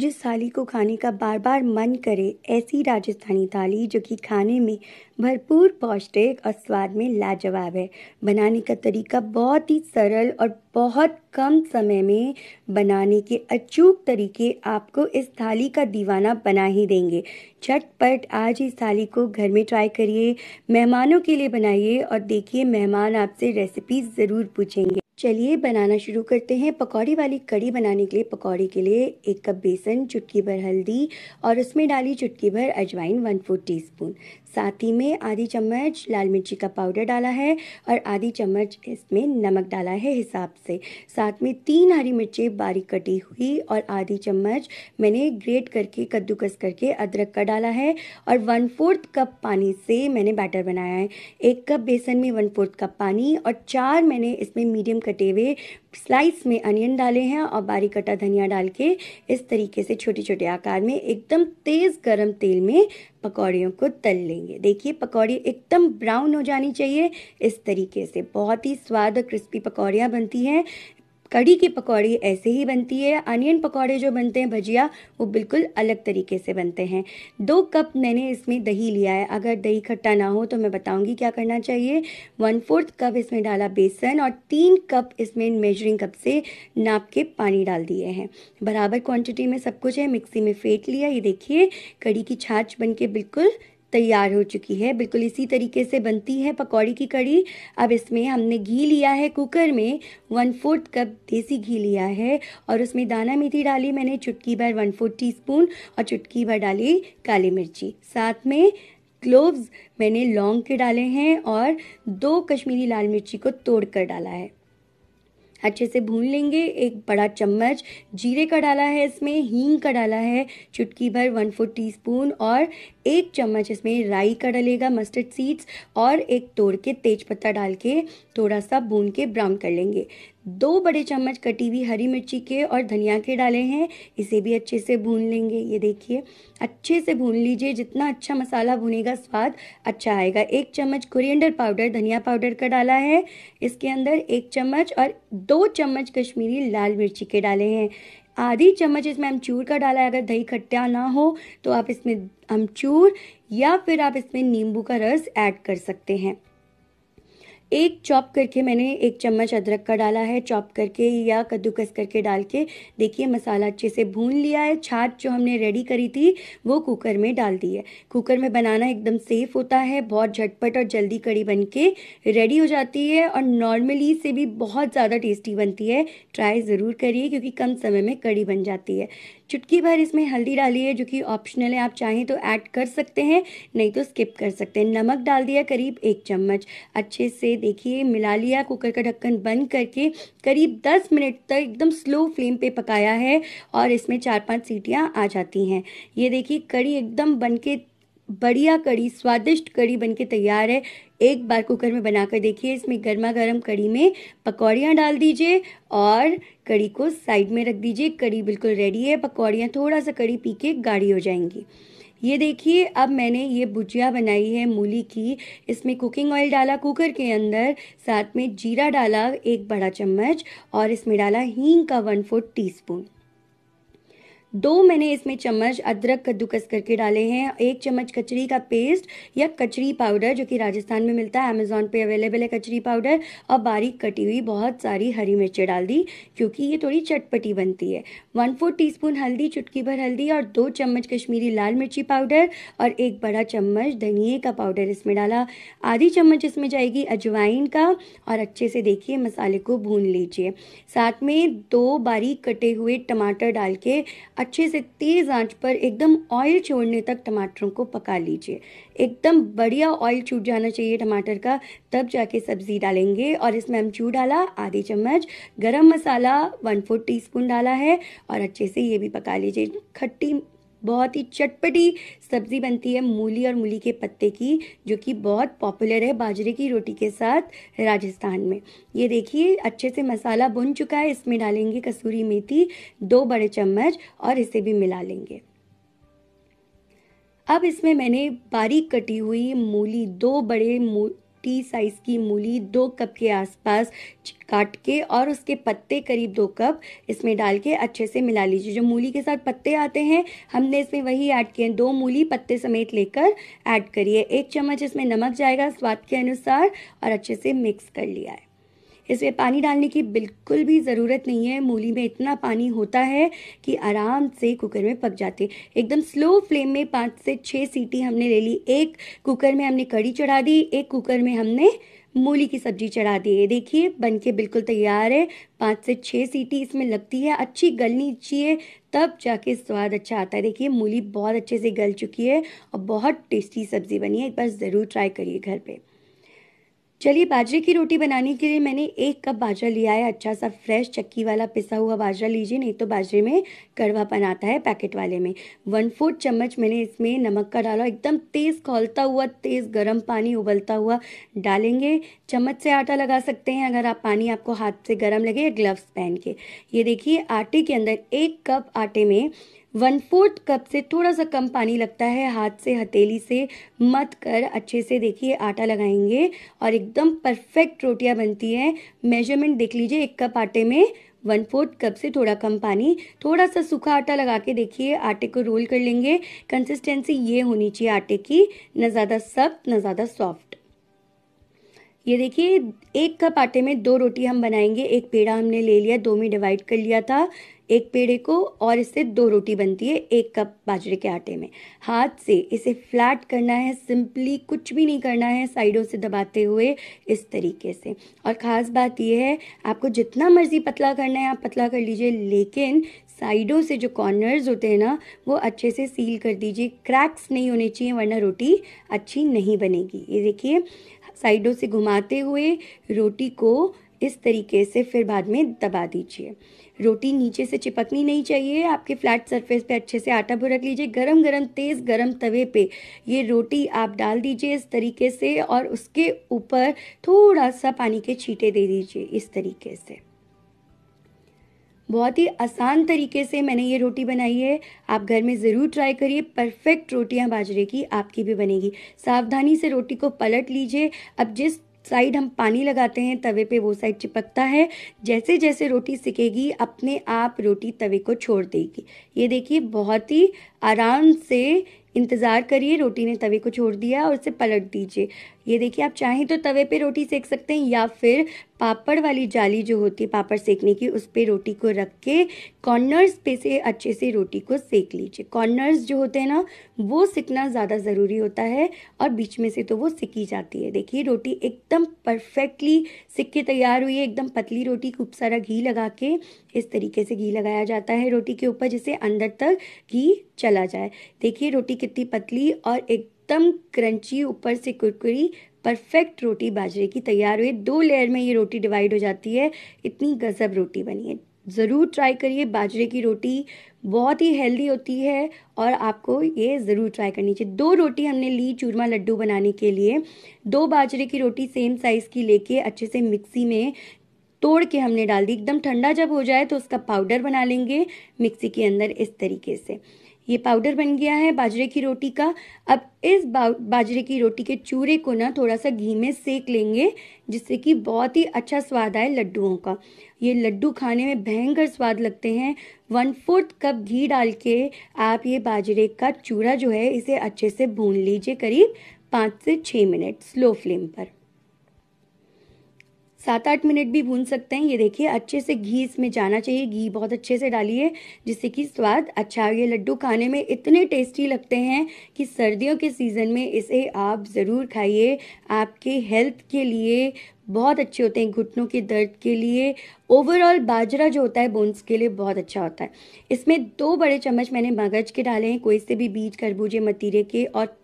जिस थाली को खाने का बार बार मन करे ऐसी राजस्थानी थाली जो कि खाने में भरपूर पौष्टिक और स्वाद में लाजवाब है बनाने का तरीका बहुत ही सरल और बहुत कम समय में बनाने के अचूक तरीके आपको इस थाली का दीवाना बना ही देंगे झटपट आज इस थाली को घर में ट्राई करिए मेहमानों के लिए बनाइए और देखिए मेहमान आपसे रेसिपी ज़रूर पूछेंगे चलिए बनाना शुरू करते हैं पकौड़ी वाली कड़ी बनाने के लिए पकौड़ी के लिए एक कप बेसन चुटकी भर हल्दी और उसमें डाली चुटकी भर अजवाइन वन फोर टीस्पून साथ ही में आधी चम्मच लाल मिर्ची का पाउडर डाला है और आधी चम्मच इसमें नमक डाला है हिसाब से साथ में तीन हरी मिर्चें बारीक कटी हुई और आधी चम्मच मैंने ग्रेट करके कद्दूकस करके अदरक का डाला है और वन फोर्थ कप पानी से मैंने बैटर बनाया है एक कप बेसन में वन फोर्थ कप पानी और चार मैंने इसमें मीडियम कटे हुए स्लाइस में अनियन डाले हैं और बारीक कटा धनिया डाल के इस तरीके से छोटे छोटे आकार में एकदम तेज़ गरम तेल में पकौड़ियों को तल लेंगे देखिए पकौड़ी एकदम ब्राउन हो जानी चाहिए इस तरीके से बहुत ही स्वाद और क्रिस्पी पकौड़ियाँ बनती हैं कड़ी की पकौड़ी ऐसे ही बनती है अनियन पकौड़े जो बनते हैं भजिया वो बिल्कुल अलग तरीके से बनते हैं दो कप मैंने इसमें दही लिया है अगर दही खट्टा ना हो तो मैं बताऊंगी क्या करना चाहिए वन फोर्थ कप इसमें डाला बेसन और तीन कप इसमें मेजरिंग कप से नाप के पानी डाल दिए हैं बराबर क्वांटिटी में सब कुछ है मिक्सी में फेंट लिया ये देखिए कड़ी की छाछ बन के बिल्कुल तैयार हो चुकी है बिल्कुल इसी तरीके से बनती है पकौड़ी की कड़ी अब इसमें हमने घी लिया है कुकर में वन फोर्थ कप देसी घी लिया है और उसमें दाना मेथी डाली मैंने चुटकी भर वन फोर्थ टी और चुटकी भर डाली काली मिर्ची साथ में क्लोव्स मैंने लौंग के डाले हैं और दो कश्मीरी लाल मिर्ची को तोड़ कर डाला है अच्छे से भून लेंगे एक बड़ा चम्मच जीरे का डाला है इसमें हींग का डाला है चुटकी भर वन फोर स्पून और एक चम्मच इसमें राई का डलेगा मस्टर्ड सीड्स और एक तोड़ के तेज पत्ता डाल के थोड़ा सा भून के ब्राउन कर लेंगे दो बड़े चम्मच कटी हुई हरी मिर्ची के और धनिया के डाले हैं इसे भी अच्छे से भून लेंगे ये देखिए अच्छे से भून लीजिए जितना अच्छा मसाला भुनेगा स्वाद अच्छा आएगा एक चम्मच कुरियंडर पाउडर धनिया पाउडर का डाला है इसके अंदर एक चम्मच और दो चम्मच कश्मीरी लाल मिर्ची के डाले हैं आधी चम्मच इसमें अमचूर का डाला है अगर दही खट्टा ना हो तो आप इसमें अमचूर या फिर आप इसमें नींबू का रस ऐड कर सकते हैं एक चॉप करके मैंने एक चम्मच अदरक का डाला है चॉप करके या कद्दूकस करके डाल के देखिए मसाला अच्छे से भून लिया है छाछ जो हमने रेडी करी थी वो कुकर में डाल दी है कुकर में बनाना एकदम सेफ होता है बहुत झटपट और जल्दी कड़ी बन के रेडी हो जाती है और नॉर्मली से भी बहुत ज़्यादा टेस्टी बनती है ट्राई ज़रूर करिए क्योंकि कम समय में कड़ी बन जाती है चुटकी भर इसमें हल्दी डाली है जो कि ऑप्शनल है आप चाहें तो ऐड कर सकते हैं नहीं तो स्किप कर सकते हैं नमक डाल दिया करीब एक चम्मच अच्छे से देखिए मिला लिया कुकर का ढक्कन बंद करके करीब 10 मिनट तक एकदम स्लो फ्लेम पे पकाया है और इसमें चार पांच सीटियां आ जाती हैं ये देखिए कड़ी एकदम बन के बढ़िया कड़ी स्वादिष्ट कड़ी बनके तैयार है एक बार कुकर में बनाकर देखिए इसमें गर्मा गर्म कड़ी में पकौड़ियाँ डाल दीजिए और कड़ी को साइड में रख दीजिए कड़ी बिल्कुल रेडी है पकौड़ियाँ थोड़ा सा कड़ी पी के गाढ़ी हो जाएंगी ये देखिए अब मैंने ये भुजिया बनाई है मूली की इसमें कुकिंग ऑयल डाला कुकर के अंदर साथ में जीरा डाला एक बड़ा चम्मच और इसमें डाला हींग का वन फोर्थ टी स्पून दो मैंने इसमें चम्मच अदरक कद्दूकस करके डाले हैं एक चम्मच कचरी का पेस्ट या कचरी पाउडर जो कि राजस्थान में मिलता है अमेजोन पे अवेलेबल है कचरी पाउडर और बारीक कटी हुई बहुत सारी हरी मिर्चें डाल दी क्योंकि ये थोड़ी चटपटी बनती है वन फोर टी हल्दी चुटकी भर हल्दी और दो चम्मच कश्मीरी लाल मिर्ची पाउडर और एक बड़ा चम्मच धनिए का पाउडर इसमें डाला आधी चम्मच इसमें जाएगी अजवाइन का और अच्छे से देखिए मसाले को भून लीजिए साथ में दो बारीक कटे हुए टमाटर डाल के अच्छे से तेज़ आंच पर एकदम ऑयल छोड़ने तक टमाटरों को पका लीजिए एकदम बढ़िया ऑयल छूट जाना चाहिए टमाटर का तब जाके सब्ज़ी डालेंगे और इसमें हम चू डाला आधी चम्मच गरम मसाला वन फोर्थ टी डाला है और अच्छे से ये भी पका लीजिए खट्टी बहुत ही चटपटी सब्ज़ी बनती है मूली और मूली के पत्ते की जो कि बहुत पॉपुलर है बाजरे की रोटी के साथ राजस्थान में ये देखिए अच्छे से मसाला बुन चुका है इसमें डालेंगे कसूरी मेथी दो बड़े चम्मच और इसे भी मिला लेंगे अब इसमें मैंने बारीक कटी हुई मूली दो बड़े मू टी साइज की मूली दो कप के आसपास काट के और उसके पत्ते करीब दो कप इसमें डाल के अच्छे से मिला लीजिए जो मूली के साथ पत्ते आते हैं हमने इसमें वही ऐड किए हैं दो मूली पत्ते समेत लेकर ऐड करिए एक चम्मच इसमें नमक जाएगा स्वाद के अनुसार और अच्छे से मिक्स कर लिया है इसमें पानी डालने की बिल्कुल भी ज़रूरत नहीं है मूली में इतना पानी होता है कि आराम से कुकर में पक जाते एकदम स्लो फ्लेम में पाँच से छः सीटी हमने ले ली एक कुकर में हमने कड़ी चढ़ा दी एक कुकर में हमने मूली की सब्जी चढ़ा दी देखिए बन के बिल्कुल तैयार है पाँच से छः सीटी इसमें लगती है अच्छी गलनी चाहिए तब जाके स्वाद अच्छा आता है देखिए मूली बहुत अच्छे से गल चुकी है और बहुत टेस्टी सब्ज़ी बनी है एक बार ज़रूर ट्राई करिए घर पे चलिए बाजरे की रोटी बनाने के लिए मैंने एक कप बाजरा लिया है अच्छा सा फ्रेश चक्की वाला पिसा हुआ बाजरा लीजिए नहीं तो बाजरे में कड़वापन आता है पैकेट वाले में वन फोर्थ चम्मच मैंने इसमें नमक का डाला एकदम तेज़ खोलता हुआ तेज़ गर्म पानी उबलता हुआ डालेंगे चम्मच से आटा लगा सकते हैं अगर आप पानी आपको हाथ से गर्म लगे या ग्लव्स पहन के ये देखिए आटे के अंदर एक कप आटे में वन फोर्थ कप से थोड़ा सा कम पानी लगता है हाथ से हथेली से मत कर अच्छे से देखिए आटा लगाएंगे और एकदम परफेक्ट रोटियां बनती है मेजरमेंट देख लीजिए एक कप आटे में वन फोर्थ कप से थोड़ा कम पानी थोड़ा सा सूखा आटा लगा के देखिए आटे को रोल कर लेंगे कंसिस्टेंसी ये होनी चाहिए आटे की ना ज़्यादा सख्त ना ज़्यादा सॉफ्ट ये देखिए एक कप आटे में दो रोटी हम बनाएंगे एक पेड़ा हमने ले लिया दो में डिवाइड कर लिया था एक पेड़े को और इससे दो रोटी बनती है एक कप बाजरे के आटे में हाथ से इसे फ्लैट करना है सिंपली कुछ भी नहीं करना है साइडों से दबाते हुए इस तरीके से और ख़ास बात यह है आपको जितना मर्ज़ी पतला करना है आप पतला कर लीजिए लेकिन साइडों से जो कॉर्नर्स होते हैं ना वो अच्छे से सील कर दीजिए क्रैक्स नहीं होने चाहिए वरना रोटी अच्छी नहीं बनेगी ये देखिए साइडों से घुमाते हुए रोटी को इस तरीके से फिर बाद में दबा दीजिए रोटी नीचे से चिपकनी नहीं चाहिए आपके फ्लैट सरफेस पे अच्छे से आटा भुरक लीजिए गरम गरम तेज़ गरम तवे पे ये रोटी आप डाल दीजिए इस तरीके से और उसके ऊपर थोड़ा सा पानी के छींटे दे दीजिए इस तरीके से बहुत ही आसान तरीके से मैंने ये रोटी बनाई है आप घर में ज़रूर ट्राई करिए परफेक्ट रोटियां बाजरे की आपकी भी बनेगी सावधानी से रोटी को पलट लीजिए अब जिस साइड हम पानी लगाते हैं तवे पे वो साइड चिपकता है जैसे जैसे रोटी सिकेगी अपने आप रोटी तवे को छोड़ देगी ये देखिए बहुत ही आराम से इंतज़ार करिए रोटी ने तवे को छोड़ दिया और उसे पलट दीजिए ये देखिए आप चाहें तो तवे पे रोटी सेक सकते हैं या फिर पापड़ वाली जाली जो होती है पापड़ सेकने की उस पर रोटी को रख के कॉर्नर्स पे से अच्छे से रोटी को सेक लीजिए कॉर्नर्स जो होते हैं ना वो सिकना ज़्यादा ज़रूरी होता है और बीच में से तो वो सिकी जाती है देखिए रोटी एकदम परफेक्टली सिक के तैयार हुई है एकदम पतली रोटी खूब सारा घी लगा के इस तरीके से घी लगाया जाता है रोटी के ऊपर जिसे अंदर तक घी चला जाए देखिए रोटी कितनी पतली और एक एकदम क्रंची ऊपर से कुरकुरी परफेक्ट रोटी बाजरे की तैयार हुई दो लेयर में ये रोटी डिवाइड हो जाती है इतनी गज़ब रोटी बनी है ज़रूर ट्राई करिए बाजरे की रोटी बहुत ही हेल्दी होती है और आपको ये ज़रूर ट्राई करनी चाहिए दो रोटी हमने ली चूरमा लड्डू बनाने के लिए दो बाजरे की रोटी सेम साइज़ की लेके अच्छे से मिक्सी में तोड़ के हमने डाल दी एकदम ठंडा जब हो जाए तो उसका पाउडर बना लेंगे मिक्सी के अंदर इस तरीके से ये पाउडर बन गया है बाजरे की रोटी का अब इस बाजरे की रोटी के चूरे को ना थोड़ा सा घी में सेक लेंगे जिससे कि बहुत ही अच्छा स्वाद आए लड्डुओं का ये लड्डू खाने में भयंकर स्वाद लगते हैं वन फोर्थ कप घी डाल के आप ये बाजरे का चूरा जो है इसे अच्छे से भून लीजिए करीब पाँच से छः मिनट स्लो फ्लेम पर सात आठ मिनट भी भून सकते हैं ये देखिए अच्छे से घी इसमें जाना चाहिए घी बहुत अच्छे से डालिए जिससे कि स्वाद अच्छा ये लड्डू खाने में इतने टेस्टी लगते हैं कि सर्दियों के सीज़न में इसे आप ज़रूर खाइए आपके हेल्थ के लिए बहुत अच्छे होते हैं घुटनों के दर्द के लिए ओवरऑल बाजरा जो होता है बोन्स के लिए बहुत अच्छा होता है इसमें दो बड़े चम्मच मैंने मगज के डाले हैं कोई से भी बीज खरबूजे मतीरे के और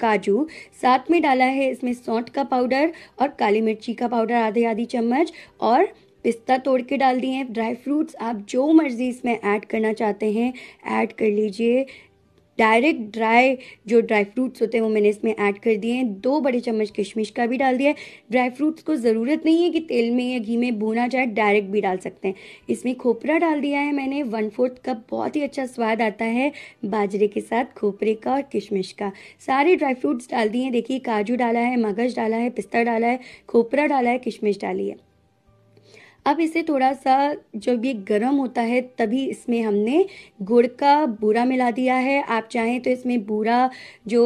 काजू साथ में डाला है इसमें सौंठ का पाउडर और काली मिर्ची का पाउडर आधे आधी चम्मच और पिस्ता तोड़ के डाल दिए हैं ड्राई फ्रूट्स आप जो मर्ज़ी इसमें ऐड करना चाहते हैं ऐड कर लीजिए डायरेक्ट ड्राई जो ड्राई फ्रूट्स होते हैं वो मैंने इसमें ऐड कर दिए हैं दो बड़े चम्मच किशमिश का भी डाल दिया है ड्राई फ्रूट्स को ज़रूरत नहीं है कि तेल में या घी में भूना जाए डायरेक्ट भी डाल सकते हैं इसमें खोपरा डाल दिया है मैंने वन फोर्थ कप बहुत ही अच्छा स्वाद आता है बाजरे के साथ खोपरे का और किशमिश का सारे ड्राई फ्रूट्स डाल दिए देखिए काजू डाला है मगज डाला है पिस्ता डाला है खोपरा डाला है किशमिश डाली है अब इसे थोड़ा सा जब ये गर्म होता है तभी इसमें हमने गुड़ का बूरा मिला दिया है आप चाहें तो इसमें बूरा जो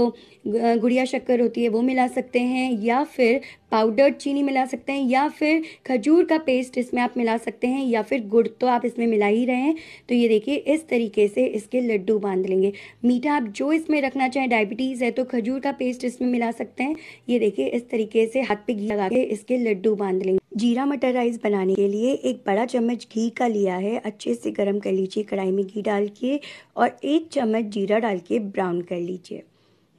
गुड़िया शक्कर होती है वो मिला सकते हैं या फिर पाउडर्ड चीनी मिला सकते हैं या फिर खजूर का पेस्ट इसमें आप मिला सकते हैं या फिर गुड़ तो आप इसमें मिला ही रहे हैं तो ये देखिए इस तरीके से इसके लड्डू बांध लेंगे मीठा आप जो इसमें रखना चाहें डायबिटीज़ है तो खजूर का पेस्ट इसमें मिला सकते हैं ये देखिए इस तरीके से हाथ पे घी लगा के इसके लड्डू बांध लेंगे जीरा मटर राइस बनाने के लिए एक बड़ा चम्मच घी का लिया है अच्छे से गर्म कर लीजिए कढ़ाई में घी डाल के और एक चम्मच जीरा डाल के ब्राउन कर लीजिए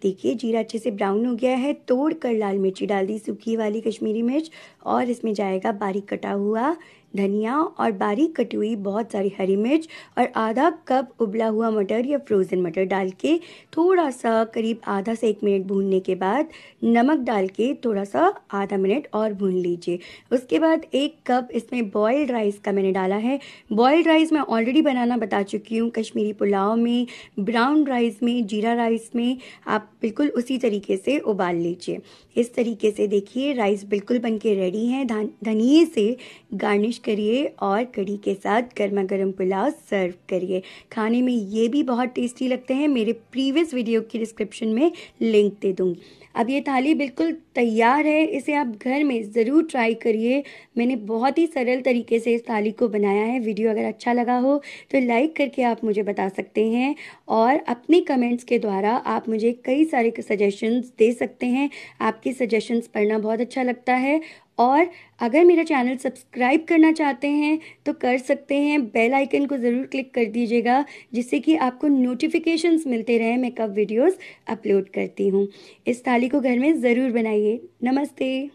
देखिए जीरा अच्छे से ब्राउन हो गया है तोड़ कर लाल मिर्ची डाल दी सूखी वाली कश्मीरी मिर्च और इसमें जाएगा बारीक कटा हुआ धनिया और बारीक कटी हुई बहुत सारी हरी मिर्च और आधा कप उबला हुआ मटर या फ्रोज़न मटर डाल के थोड़ा सा करीब आधा से एक मिनट भूनने के बाद नमक डाल के थोड़ा सा आधा मिनट और भून लीजिए उसके बाद एक कप इसमें बॉयल्ड राइस का मैंने डाला है बॉयल्ड राइस मैं ऑलरेडी बनाना बता चुकी हूँ कश्मीरी पुलाव में ब्राउन राइस में जीरा राइस में आप बिल्कुल उसी तरीके से उबाल लीजिए इस तरीके से देखिए राइस बिल्कुल बन के रेडी है धनिए से गार्निश करिए और कड़ी के साथ गर्मा गर्म पुलाव सर्व करिए खाने में ये भी बहुत टेस्टी लगते हैं मेरे प्रीवियस वीडियो की डिस्क्रिप्शन में लिंक दे दूँगी अब ये थाली बिल्कुल तैयार है इसे आप घर में ज़रूर ट्राई करिए मैंने बहुत ही सरल तरीके से इस थाली को बनाया है वीडियो अगर अच्छा लगा हो तो लाइक करके आप मुझे बता सकते हैं और अपने कमेंट्स के द्वारा आप मुझे कई सारे सजेशंस दे सकते हैं आपके सजेशंस पढ़ना बहुत अच्छा लगता है और अगर मेरा चैनल सब्सक्राइब करना चाहते हैं तो कर सकते हैं बेल आइकन को ज़रूर क्लिक कर दीजिएगा जिससे कि आपको नोटिफिकेशंस मिलते रहे मैं कब वीडियोस अपलोड करती हूँ इस थाली को घर में ज़रूर बनाइए नमस्ते